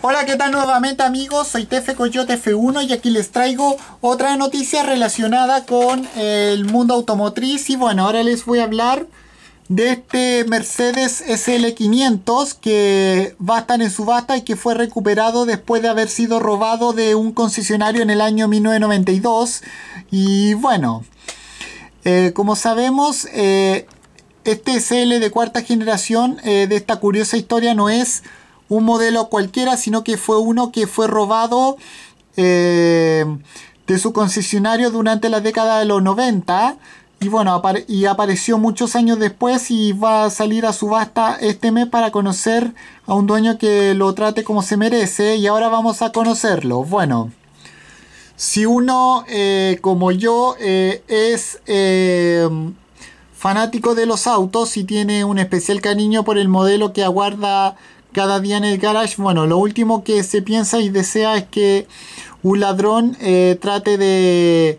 Hola, ¿qué tal nuevamente amigos? Soy Tefe Coyote F1 y aquí les traigo otra noticia relacionada con el mundo automotriz. Y bueno, ahora les voy a hablar de este Mercedes SL500 que va a estar en subasta y que fue recuperado después de haber sido robado de un concesionario en el año 1992. Y bueno, eh, como sabemos, eh, este SL de cuarta generación eh, de esta curiosa historia no es un modelo cualquiera, sino que fue uno que fue robado eh, de su concesionario durante la década de los 90 y bueno, y apareció muchos años después y va a salir a subasta este mes para conocer a un dueño que lo trate como se merece y ahora vamos a conocerlo. Bueno, si uno eh, como yo eh, es em, fanático de los autos y tiene un especial cariño por el modelo que aguarda cada día en el garage. Bueno, lo último que se piensa y desea es que un ladrón eh, trate de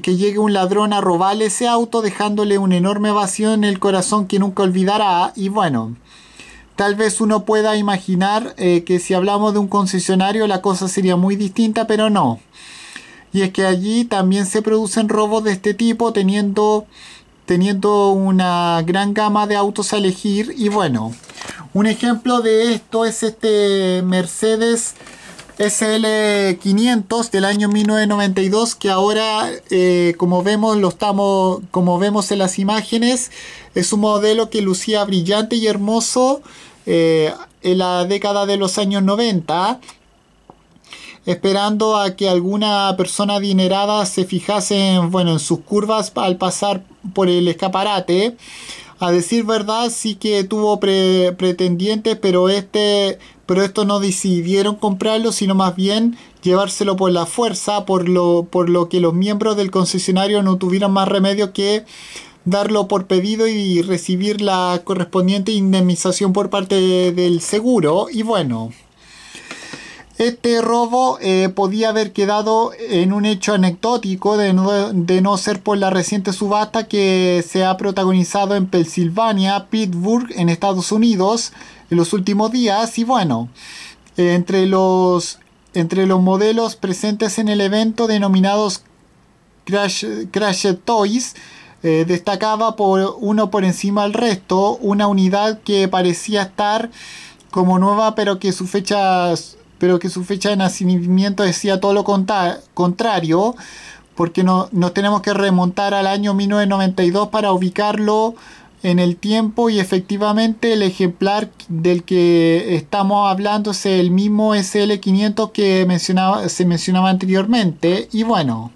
que llegue un ladrón a robarle ese auto dejándole un enorme vacío en el corazón que nunca olvidará y bueno tal vez uno pueda imaginar eh, que si hablamos de un concesionario la cosa sería muy distinta pero no y es que allí también se producen robos de este tipo teniendo teniendo una gran gama de autos a elegir y bueno un ejemplo de esto es este Mercedes SL500 del año 1992 que ahora eh, como vemos lo estamos como vemos en las imágenes es un modelo que lucía brillante y hermoso eh, en la década de los años 90 esperando a que alguna persona adinerada se fijase bueno, en sus curvas al pasar por el escaparate a decir verdad, sí que tuvo pretendientes, pero este pero estos no decidieron comprarlo, sino más bien llevárselo por la fuerza, por lo, por lo que los miembros del concesionario no tuvieron más remedio que darlo por pedido y recibir la correspondiente indemnización por parte del seguro. Y bueno, este robo eh, podía haber quedado en un hecho anecdótico de no, ser por la reciente subasta que se ha protagonizado en Pensilvania, Pittsburgh, en Estados Unidos en los últimos días. Y bueno, entre, los, entre los modelos presentes en el evento denominados Crash, Crash Toys, eh, destacaba por uno por encima del resto, una unidad que parecía estar como nueva pero que su fecha pero que su fecha de nacimiento decía todo lo contrario, porque nos tenemos que remontar al año 1992 para ubicarlo en el tiempo y efectivamente el ejemplar del que estamos hablando es el mismo SL500 que mencionaba, se mencionaba anteriormente y bueno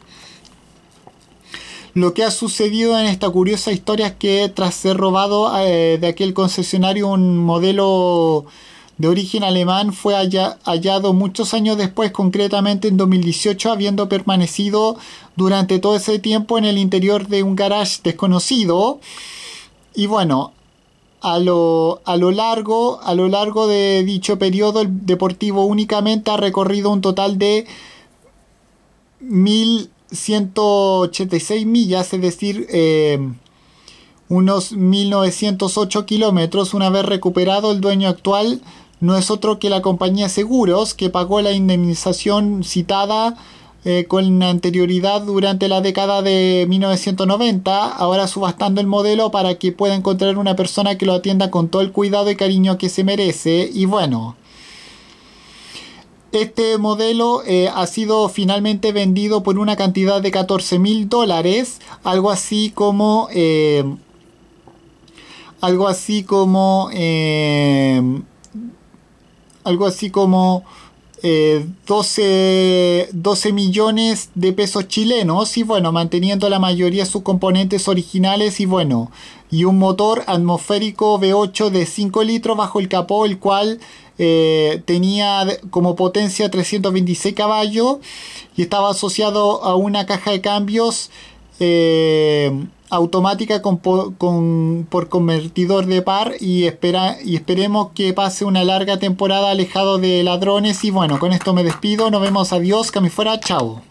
lo que ha sucedido en esta curiosa historia es que tras ser robado eh, de aquel concesionario un modelo de origen alemán, fue hallado muchos años después, concretamente en 2018, habiendo permanecido durante todo ese tiempo en el interior de un garage desconocido. Y bueno, a lo, largo, a lo largo de dicho periodo, el Deportivo únicamente ha recorrido un total de 1.186 millas, es decir, eh, unos 1.908 kilómetros. Una vez recuperado, el dueño actual no es otro que la compañía seguros que pagó la indemnización citada eh, con anterioridad durante la década de 1990, ahora subastando el modelo para que pueda encontrar una persona que lo atienda con todo el cuidado y cariño que se merece. Y bueno, este modelo eh, ha sido finalmente vendido por una cantidad de 14 mil dólares, algo así como... Eh, algo así como algo así como 12, eh, millones de pesos chilenos y bueno, manteniendo la mayoría de sus componentes originales y bueno, y un motor atmosférico V8 de 5 litros bajo el capó, el cual eh, tenía como potencia 326 caballos y estaba asociado a una caja de cambios eh, automática con, por convertidor de par y, espera, y esperemos que pase una larga temporada alejado de ladrones. Y bueno, con esto me despido, nos vemos, adiós, que fuera, chao.